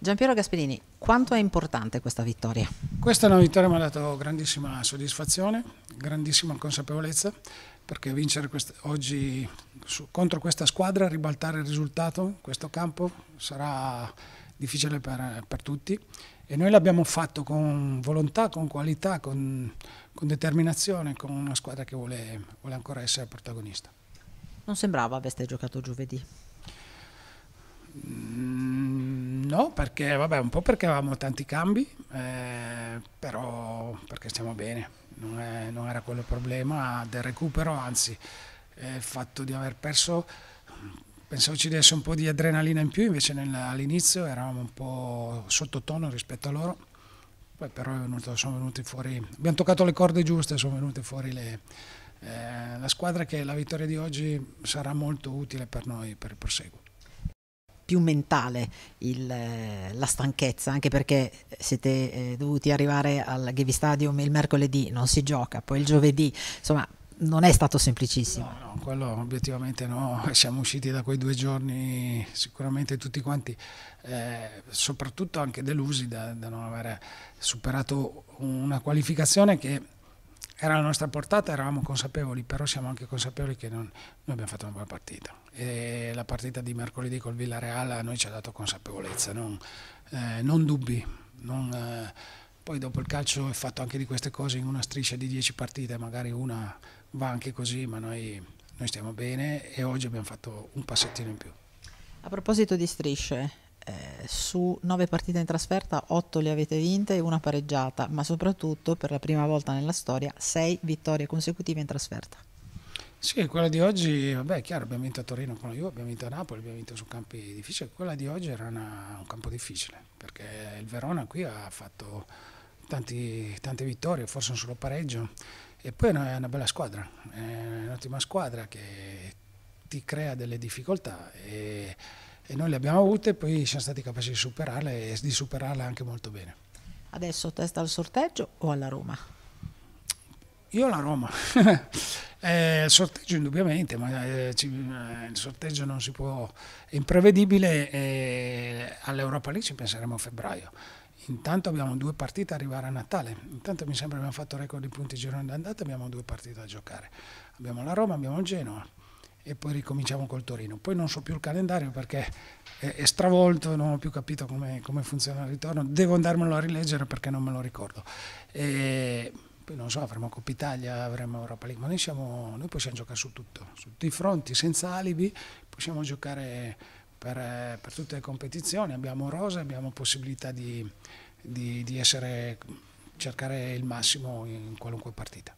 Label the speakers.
Speaker 1: Giampiero Gasperini, quanto è importante questa vittoria? Questa
Speaker 2: è una vittoria che mi ha dato grandissima soddisfazione, grandissima consapevolezza, perché vincere oggi su, contro questa squadra, ribaltare il risultato in questo campo sarà difficile per, per tutti e noi l'abbiamo fatto con volontà, con qualità, con, con determinazione, con una squadra che vuole, vuole ancora essere protagonista.
Speaker 1: Non sembrava aveste giocato giovedì.
Speaker 2: No, perché vabbè, un po' perché avevamo tanti cambi, eh, però perché stiamo bene, non, è, non, era quello il problema del recupero, anzi eh, il fatto di aver perso, pensavo ci desse un po' di adrenalina in più, invece nel, all'inizio eravamo un po' sottotono rispetto a loro, poi però venuto, sono venuti fuori, abbiamo toccato le corde giuste, sono venute fuori le, eh, la squadra che la vittoria di oggi sarà molto utile per noi per il proseguo
Speaker 1: più mentale il, eh, la stanchezza, anche perché siete eh, dovuti arrivare al Gavi Stadium il mercoledì, non si gioca, poi il giovedì, insomma non è stato semplicissimo. No,
Speaker 2: no, quello obiettivamente no, siamo usciti da quei due giorni sicuramente tutti quanti, eh, soprattutto anche delusi da, da non aver superato una qualificazione che era la nostra portata, eravamo consapevoli, però siamo anche consapevoli che non, noi abbiamo fatto una buona partita. E la partita di mercoledì col Villareal a noi ci ha dato consapevolezza, non, eh, non dubbi. Non, eh, poi dopo il calcio è fatto anche di queste cose in una striscia di 10 partite, magari una va anche così, ma noi, noi stiamo bene e oggi abbiamo fatto un passettino in più.
Speaker 1: A proposito di strisce, eh, su nove partite in trasferta otto le avete vinte e una pareggiata, ma soprattutto per la prima volta nella storia sei vittorie consecutive in trasferta.
Speaker 2: Sì, quella di oggi, vabbè, è chiaro, abbiamo vinto a Torino con la Juve, abbiamo vinto a Napoli, abbiamo vinto su campi difficili. Quella di oggi era una, un campo difficile, perché il Verona qui ha fatto tanti, tante vittorie, forse un solo pareggio. E poi è una, è una bella squadra, è un'ottima squadra che ti crea delle difficoltà. E, e noi le abbiamo avute e poi siamo stati capaci di superarle e di superarle anche molto bene.
Speaker 1: Adesso testa al sorteggio o alla Roma?
Speaker 2: Io alla Roma. Eh, il sorteggio indubbiamente, ma eh, ci, eh, il sorteggio non si può, è imprevedibile e eh, all'Europa League ci penseremo a febbraio. Intanto abbiamo due partite a arrivare a Natale, intanto mi sembra che abbiamo fatto record di punti girone d'andata, abbiamo due partite da giocare. Abbiamo la Roma, abbiamo il Genoa e poi ricominciamo col Torino. Poi non so più il calendario perché è, è stravolto, non ho più capito come, come, funziona il ritorno, devo andarmelo a rileggere perché non me lo ricordo. E, poi non so, avremo Coppa Italia, avremo Europa League, ma noi, siamo, noi possiamo giocare su tutto, su tutti i fronti, senza alibi, possiamo giocare per, per tutte le competizioni, abbiamo rosa, abbiamo possibilità di, di, di essere, cercare il massimo in qualunque partita.